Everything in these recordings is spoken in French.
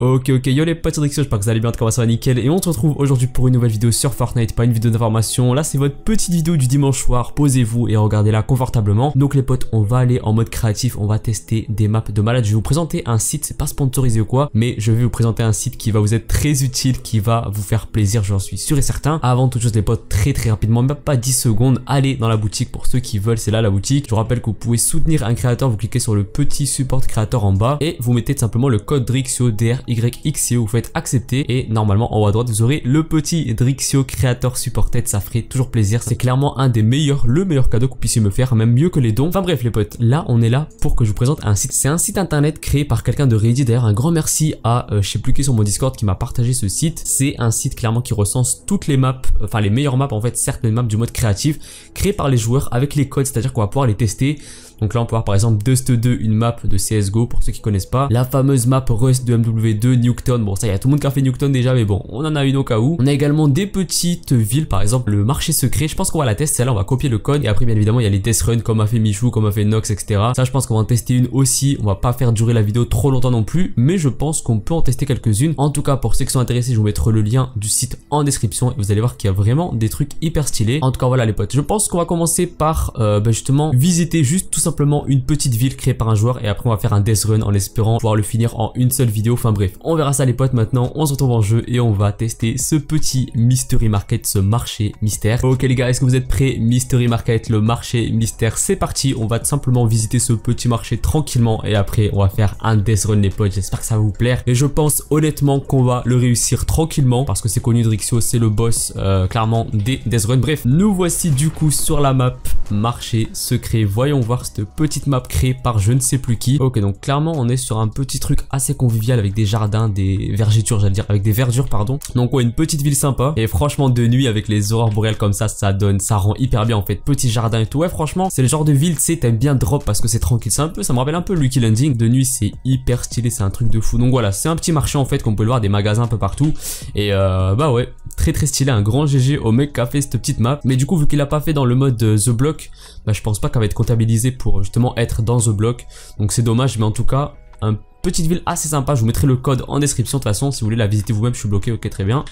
Ok ok yo les potes j'espère que vous allez bien, de tout à ça nickel et on se retrouve aujourd'hui pour une nouvelle vidéo sur Fortnite, pas une vidéo d'information, là c'est votre petite vidéo du dimanche soir, posez-vous et regardez-la confortablement. Donc les potes on va aller en mode créatif, on va tester des maps de malade, je vais vous présenter un site, c'est pas sponsorisé ou quoi, mais je vais vous présenter un site qui va vous être très utile, qui va vous faire plaisir, j'en suis sûr et certain. Avant toute chose les potes très très rapidement, même pas 10 secondes, allez dans la boutique pour ceux qui veulent, c'est là la boutique. Je vous rappelle que vous pouvez soutenir un créateur, vous cliquez sur le petit support créateur en bas et vous mettez simplement le code DRIXIO YXIO, vous faites accepter et normalement en haut à droite vous aurez le petit Drixio Créateur Supported, ça ferait toujours plaisir, c'est clairement un des meilleurs, le meilleur cadeau que vous puissiez me faire, même mieux que les dons. Enfin bref les potes, là on est là pour que je vous présente un site, c'est un site internet créé par quelqu'un de Reddit, d'ailleurs un grand merci à euh, je sais plus qui sur mon Discord qui m'a partagé ce site, c'est un site clairement qui recense toutes les maps, euh, enfin les meilleures maps en fait, certaines maps du mode créatif, créées par les joueurs avec les codes, c'est-à-dire qu'on va pouvoir les tester, donc là, on peut voir par exemple Dust 2, une map de CSGO pour ceux qui connaissent pas. La fameuse map Rust de MW2, Newton. Bon, ça, y a tout le monde qui a fait Newton déjà, mais bon, on en a une au cas où. On a également des petites villes, par exemple le marché secret. Je pense qu'on va la tester. Celle-là, on va copier le code. Et après, bien évidemment, il y a les test runs comme a fait Michou, comme a fait Nox, etc. Ça, je pense qu'on va en tester une aussi. On va pas faire durer la vidéo trop longtemps non plus, mais je pense qu'on peut en tester quelques-unes. En tout cas, pour ceux qui sont intéressés, je vous mettrai le lien du site en description et vous allez voir qu'il y a vraiment des trucs hyper stylés. En tout cas, voilà les potes. Je pense qu'on va commencer par euh, bah, justement visiter juste tout simplement simplement une petite ville créée par un joueur et après on va faire un death run en espérant pouvoir le finir en une seule vidéo. Enfin bref, on verra ça les potes maintenant, on se retrouve en jeu et on va tester ce petit mystery market, ce marché mystère. Ok les gars, est-ce que vous êtes prêts Mystery market, le marché mystère, c'est parti. On va tout simplement visiter ce petit marché tranquillement et après on va faire un death run les potes. J'espère que ça va vous plaire et je pense honnêtement qu'on va le réussir tranquillement parce que c'est connu Drixio, c'est le boss euh, clairement des death run. Bref, nous voici du coup sur la map marché secret. Voyons voir cette petite map créée par je ne sais plus qui. Ok, donc clairement, on est sur un petit truc assez convivial avec des jardins, des vergetures, j'allais dire, avec des verdures, pardon. Donc ouais, une petite ville sympa. Et franchement, de nuit, avec les aurores boréales comme ça, ça donne, ça rend hyper bien en fait. Petit jardin et tout. Ouais, franchement, c'est le genre de ville, tu sais, t'aimes bien drop parce que c'est tranquille. C'est un peu, ça me rappelle un peu Lucky Landing. De nuit, c'est hyper stylé, c'est un truc de fou. Donc voilà, c'est un petit marché en fait qu'on peut le voir, des magasins un peu partout. Et euh, bah ouais, très très stylé, un grand GG au mec qui a fait cette petite map. Mais du coup, vu qu'il a pas fait dans le mode euh, The Block, bah, je pense pas qu'elle va être comptabilisée pour justement être dans The Block. Donc c'est dommage, mais en tout cas, un Petite ville assez sympa, je vous mettrai le code en description de toute façon si vous voulez la visiter vous-même, je suis bloqué, ok très bien.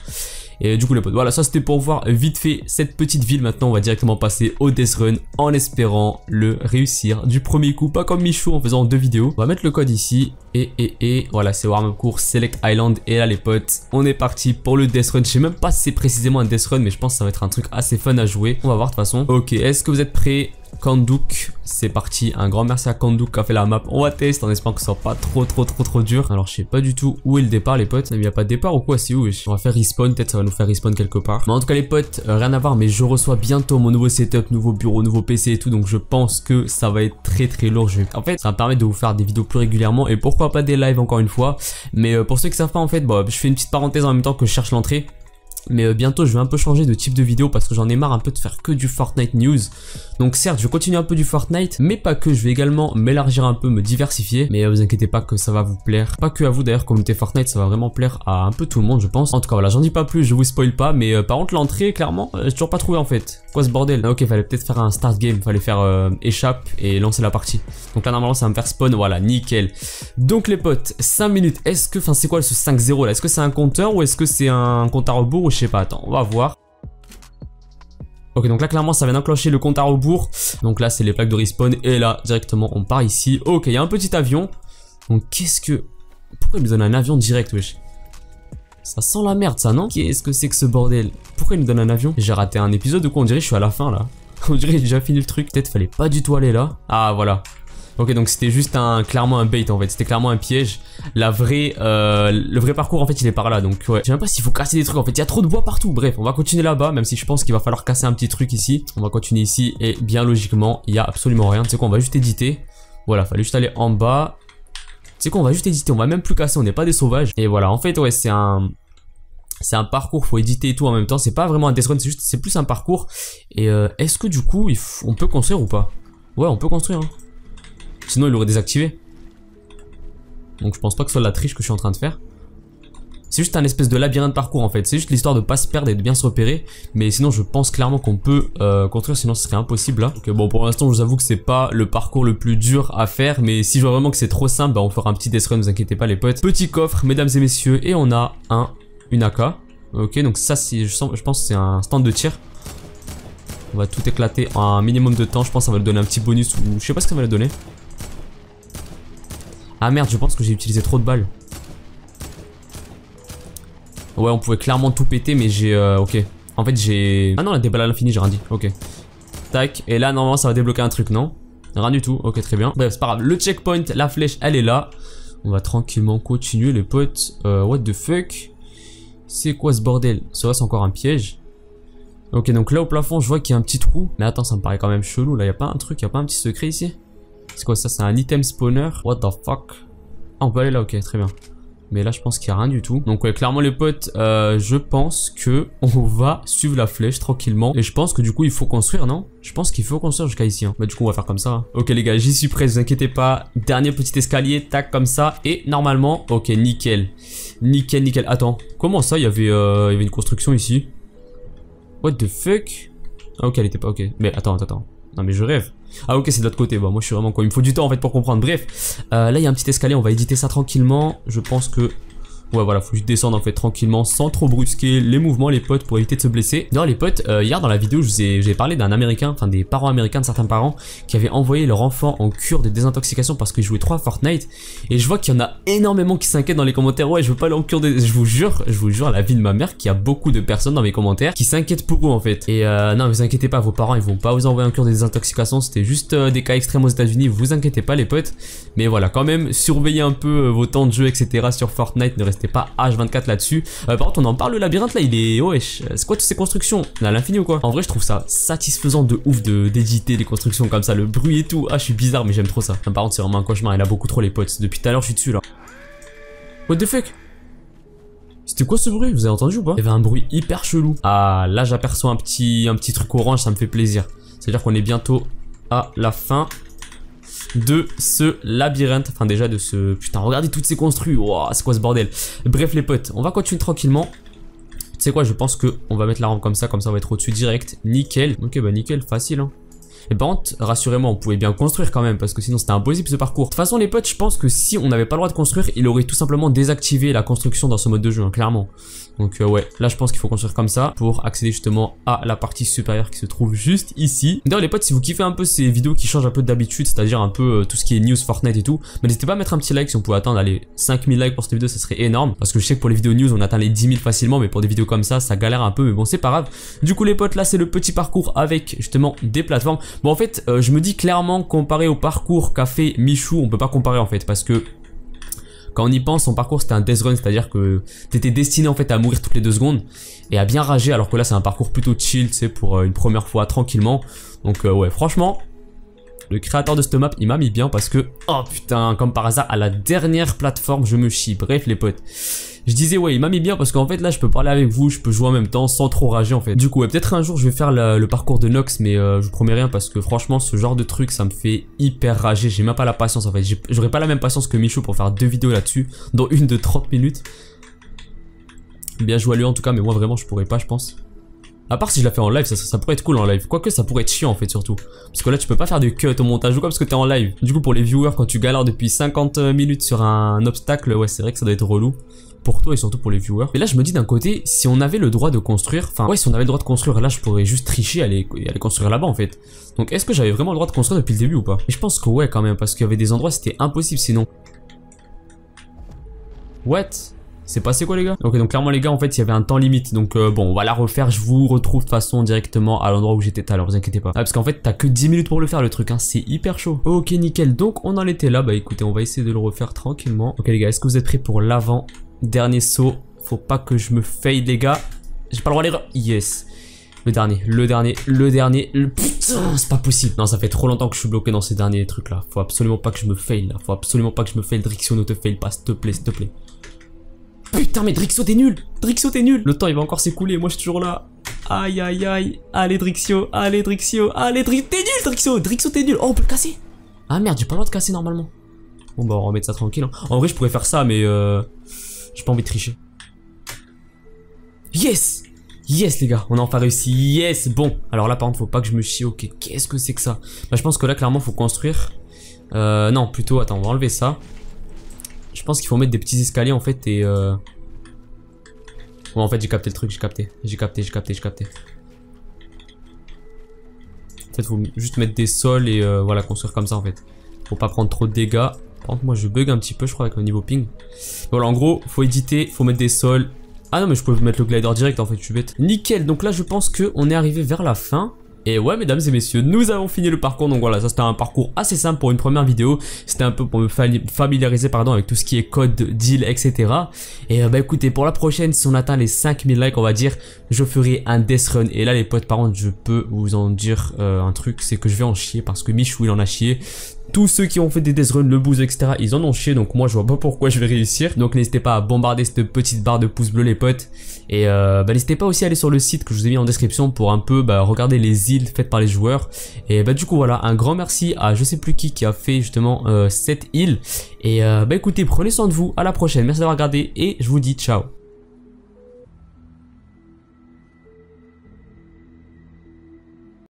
Et du coup les potes, voilà ça c'était pour voir vite fait cette petite ville, maintenant on va directement passer au Death Run en espérant le réussir du premier coup, pas comme Michou en faisant deux vidéos. On va mettre le code ici et et et voilà c'est warm-up Select Island et là les potes on est parti pour le Death Run, je sais même pas si c'est précisément un Death Run mais je pense que ça va être un truc assez fun à jouer, on va voir de toute façon. Ok est-ce que vous êtes prêts Kandouk, c'est parti, un grand merci à Kandouk qui a fait la map, on va tester en espérant que ce soit pas trop trop trop trop dur, alors je sais pas du tout où est le départ les potes, il n'y a pas de départ ou quoi, c'est où on va faire respawn, peut-être ça va nous faire respawn quelque part, mais en tout cas les potes, euh, rien à voir, mais je reçois bientôt mon nouveau setup, nouveau bureau, nouveau PC et tout, donc je pense que ça va être très très lourd, en fait ça va me permettre de vous faire des vidéos plus régulièrement et pourquoi pas des lives encore une fois, mais euh, pour ceux qui savent pas en fait, bah, je fais une petite parenthèse en même temps que je cherche l'entrée, mais euh, bientôt, je vais un peu changer de type de vidéo parce que j'en ai marre un peu de faire que du Fortnite news. Donc certes, je vais continuer un peu du Fortnite, mais pas que. Je vais également m'élargir un peu, me diversifier. Mais euh, vous inquiétez pas que ça va vous plaire. Pas que à vous d'ailleurs, communauté Fortnite, ça va vraiment plaire à un peu tout le monde, je pense. En tout cas, voilà, j'en dis pas plus, je vous spoil pas. Mais euh, par contre, l'entrée, clairement, j'ai toujours pas trouvé en fait. Quoi ce bordel ah, Ok, fallait peut-être faire un start game, fallait faire échappe et lancer la partie. Donc là, normalement, ça va me faire spawn. Voilà, nickel. Donc les potes, 5 minutes. Est-ce que, enfin, c'est quoi ce 5-0 là Est-ce que c'est un compteur ou est-ce que c'est un compte à rebours je sais pas, attends, on va voir. Ok, donc là, clairement, ça vient d'enclencher le compte à rebours. Donc là, c'est les plaques de respawn. Et là, directement, on part ici. Ok, il y a un petit avion. Donc qu'est-ce que... Pourquoi il me donne un avion direct, wesh ça sent la merde ça non Qu'est-ce que c'est que ce bordel Pourquoi il me donne un avion J'ai raté un épisode ou quoi On dirait que je suis à la fin là On dirait j'ai déjà fini le truc Peut-être fallait pas du tout aller là Ah voilà Ok, donc c'était juste un clairement un bait en fait, c'était clairement un piège. La vraie, euh, le vrai parcours en fait, il est par là. Donc ouais, je sais même pas s'il faut casser des trucs en fait. Il y a trop de bois partout. Bref, on va continuer là-bas, même si je pense qu'il va falloir casser un petit truc ici. On va continuer ici et bien logiquement, il y a absolument rien. Tu sais quoi, on va juste éditer. Voilà, fallait juste aller en bas. Tu sais quoi, on va juste éditer. On va même plus casser. On n'est pas des sauvages. Et voilà, en fait ouais, c'est un c'est un parcours, faut éditer et tout en même temps. C'est pas vraiment un destron, c'est juste, c'est plus un parcours. Et euh, est-ce que du coup, on peut construire ou pas Ouais, on peut construire. Hein. Sinon, il l'aurait désactivé. Donc je pense pas que ce soit la triche que je suis en train de faire. C'est juste un espèce de labyrinthe parcours en fait. C'est juste l'histoire de pas se perdre et de bien se repérer. Mais sinon je pense clairement qu'on peut euh, construire, sinon ce serait impossible là. Hein. bon pour l'instant je vous avoue que c'est pas le parcours le plus dur à faire. Mais si je vois vraiment que c'est trop simple, bah on fera un petit death run, ne vous inquiétez pas les potes. Petit coffre, mesdames et messieurs, et on a un une AK. Ok donc ça c'est je, sens, je pense c'est un stand de tir. On va tout éclater en un minimum de temps, je pense que ça va le donner un petit bonus ou je sais pas ce que va le donner. Ah merde, je pense que j'ai utilisé trop de balles. Ouais, on pouvait clairement tout péter, mais j'ai... Euh, ok. En fait, j'ai... Ah non, la des balles à l'infini, j'ai rien dit. Ok. Tac. Et là, normalement, ça va débloquer un truc, non Rien du tout. Ok, très bien. Bref, c'est pas grave. Le checkpoint, la flèche, elle est là. On va tranquillement continuer, les potes. Euh, what the fuck C'est quoi ce bordel Ça va, c'est encore un piège. Ok, donc là, au plafond, je vois qu'il y a un petit trou. Mais attends, ça me paraît quand même chelou. Là, il a pas un truc, il a pas un petit secret ici c'est quoi ça C'est un item spawner What the fuck Ah, on peut aller là, ok, très bien. Mais là, je pense qu'il n'y a rien du tout. Donc, ouais, clairement, les potes, euh, je pense que on va suivre la flèche tranquillement. Et je pense que du coup, il faut construire, non Je pense qu'il faut construire jusqu'à ici. Hein. Bah, du coup, on va faire comme ça. Ok, les gars, j'y suis prêt, ne vous inquiétez pas. Dernier petit escalier, tac, comme ça. Et normalement, ok, nickel. Nickel, nickel. Attends, comment ça, il y avait, euh, y avait une construction ici What the fuck Ah, ok, elle était pas ok. Mais attends, attends, attends. Non mais je rêve. Ah ok c'est de l'autre côté, moi je suis vraiment quoi. Il me faut du temps en fait pour comprendre. Bref, euh, là il y a un petit escalier, on va éditer ça tranquillement. Je pense que Ouais voilà, faut juste descendre en fait tranquillement sans trop brusquer les mouvements les potes pour éviter de se blesser. Non les potes, euh, hier dans la vidéo je ai, j'ai parlé d'un américain, enfin des parents américains de certains parents qui avaient envoyé leur enfant en cure de désintoxication parce qu'ils jouaient 3 Fortnite et je vois qu'il y en a énormément qui s'inquiètent dans les commentaires. Ouais, je veux pas aller en cure de... Je vous jure, je vous jure la vie de ma mère qu'il y a beaucoup de personnes dans mes commentaires qui s'inquiètent pour vous en fait. Et euh, non, vous inquiétez pas, vos parents ils vont pas vous envoyer en cure de désintoxication, c'était juste euh, des cas extrêmes aux États-Unis, vous inquiétez pas les potes. Mais voilà, quand même surveillez un peu euh, vos temps de jeu etc sur Fortnite, c'était pas H24 là-dessus. Euh, par contre, on en parle le labyrinthe là, il est oh, wesh. C'est quoi toutes ces constructions On a l'infini ou quoi En vrai, je trouve ça satisfaisant de ouf de d'éditer des constructions comme ça, le bruit et tout. Ah, je suis bizarre, mais j'aime trop ça. Par contre, c'est vraiment un cauchemar. Il a beaucoup trop les potes. Depuis tout à l'heure, je suis dessus là. What the fuck c'était quoi ce bruit Vous avez entendu ou pas Il y avait un bruit hyper chelou. Ah, là j'aperçois un petit, un petit truc orange, ça me fait plaisir. C'est-à-dire qu'on est bientôt à la fin de ce labyrinthe. Enfin déjà de ce... Putain, regardez toutes ces construits. Wow, c'est quoi ce bordel Bref les potes, on va continuer tranquillement. Tu sais quoi, je pense que on va mettre la rampe comme ça, comme ça on va être au-dessus direct. Nickel. Ok, bah nickel, facile. Hein. Et ben rassurez-moi, on pouvait bien construire quand même parce que sinon c'était impossible ce parcours. De toute façon, les potes, je pense que si on n'avait pas le droit de construire, il aurait tout simplement désactivé la construction dans ce mode de jeu, hein, clairement. Donc euh, ouais, là je pense qu'il faut construire comme ça pour accéder justement à la partie supérieure qui se trouve juste ici. D'ailleurs les potes, si vous kiffez un peu ces vidéos qui changent un peu d'habitude, c'est-à-dire un peu euh, tout ce qui est news Fortnite et tout, mais n'hésitez pas à mettre un petit like si on pouvait atteindre les 5000 likes pour cette vidéo, ça serait énorme. Parce que je sais que pour les vidéos news, on atteint les 10 000 facilement, mais pour des vidéos comme ça, ça galère un peu, mais bon c'est pas grave. Du coup les potes, là c'est le petit parcours avec justement des plateformes. Bon, en fait, euh, je me dis clairement, comparé au parcours qu'a fait Michou, on peut pas comparer en fait, parce que quand on y pense, son parcours c'était un death run, c'est-à-dire que t'étais destiné en fait à mourir toutes les deux secondes et à bien rager, alors que là c'est un parcours plutôt chill, tu sais, pour euh, une première fois tranquillement. Donc euh, ouais, franchement, le créateur de cette map, il m'a mis bien parce que, oh putain, comme par hasard, à la dernière plateforme, je me chie. Bref les potes je disais ouais il m'a mis bien parce qu'en fait là je peux parler avec vous, je peux jouer en même temps sans trop rager en fait. Du coup ouais peut-être un jour je vais faire le parcours de Nox mais euh, je vous promets rien parce que franchement ce genre de truc ça me fait hyper rager, j'ai même pas la patience en fait, j'aurais pas la même patience que Michou pour faire deux vidéos là-dessus, dans une de 30 minutes. Bien joué à lui en tout cas mais moi vraiment je pourrais pas je pense. À part si je la fais en live, ça, pourrait être cool en live. Quoique ça pourrait être chiant en fait surtout. Parce que là tu peux pas faire de cut au montage ou quoi parce que t'es en live. Du coup pour les viewers quand tu galères depuis 50 euh, minutes sur un obstacle, ouais c'est vrai que ça doit être relou. Pour toi et surtout pour les viewers. Et là je me dis d'un côté, si on avait le droit de construire, enfin ouais si on avait le droit de construire là je pourrais juste tricher et aller, construire là-bas en fait. Donc est-ce que j'avais vraiment le droit de construire depuis le début ou pas je pense que ouais quand même parce qu'il y avait des endroits c'était impossible sinon. What c'est passé quoi les gars Ok donc clairement les gars en fait il y avait un temps limite donc euh, bon on va la refaire je vous retrouve de façon directement à l'endroit où j'étais Alors à l'heure vous inquiétez pas. Ah, parce qu'en fait t'as que 10 minutes pour le faire le truc hein c'est hyper chaud. Ok nickel donc on en était là bah écoutez on va essayer de le refaire tranquillement. Ok les gars est-ce que vous êtes prêts pour l'avant Dernier saut faut pas que je me faille les gars. J'ai pas le droit à l'erreur. Yes le dernier, le dernier, le dernier, le putain, c'est pas possible. Non, ça fait trop longtemps que je suis bloqué dans ces derniers trucs là. Faut absolument pas que je me fail là. Faut absolument pas que je me fail. Drixion, ne te fail pas, s'il te plaît, s'il te plaît. Putain, mais Drixo, t'es nul Drixo, t'es nul Le temps, il va encore s'écouler, moi, je suis toujours là. Aïe, aïe, aïe. Allez, Drixio, allez, Drixio, allez, Drixio. T'es nul, Drixio Drixo t'es nul Oh, on peut le casser Ah merde, j'ai pas le droit de casser normalement. Bon, bah, on va remettre ça tranquille. Hein. En vrai, je pourrais faire ça, mais euh... J'ai pas envie de tricher. Yes Yes les gars, on a enfin réussi, yes Bon, alors là par contre faut pas que je me chie, ok, qu'est-ce que c'est que ça Bah je pense que là clairement faut construire euh, non, plutôt, attends, on va enlever ça pense qu'il faut mettre des petits escaliers en fait et... Euh... en fait j'ai capté le truc, j'ai capté, j'ai capté, j'ai capté, j'ai capté. Peut-être faut juste mettre des sols et euh, voilà construire comme ça en fait. Pour pas prendre trop de dégâts. Par contre moi je bug un petit peu je crois avec le niveau ping. Voilà en gros faut éditer, faut mettre des sols. Ah non mais je peux mettre le glider direct en fait je suis bête. Nickel donc là je pense que on est arrivé vers la fin. Et ouais mesdames et messieurs nous avons fini le parcours donc voilà ça c'était un parcours assez simple pour une première vidéo c'était un peu pour me familiariser pardon avec tout ce qui est code deal etc et euh, bah écoutez pour la prochaine si on atteint les 5000 likes on va dire je ferai un death run et là les potes par contre je peux vous en dire euh, un truc c'est que je vais en chier parce que Michou il en a chié tous ceux qui ont fait des death runs, le boost, etc., ils en ont chié, donc moi je vois pas pourquoi je vais réussir. Donc n'hésitez pas à bombarder cette petite barre de pouce bleus, les potes. Et euh, bah, n'hésitez pas aussi à aller sur le site que je vous ai mis en description pour un peu bah, regarder les îles faites par les joueurs. Et bah du coup voilà, un grand merci à je sais plus qui qui a fait justement euh, cette île. Et euh, bah écoutez, prenez soin de vous, à la prochaine, merci d'avoir regardé et je vous dis ciao.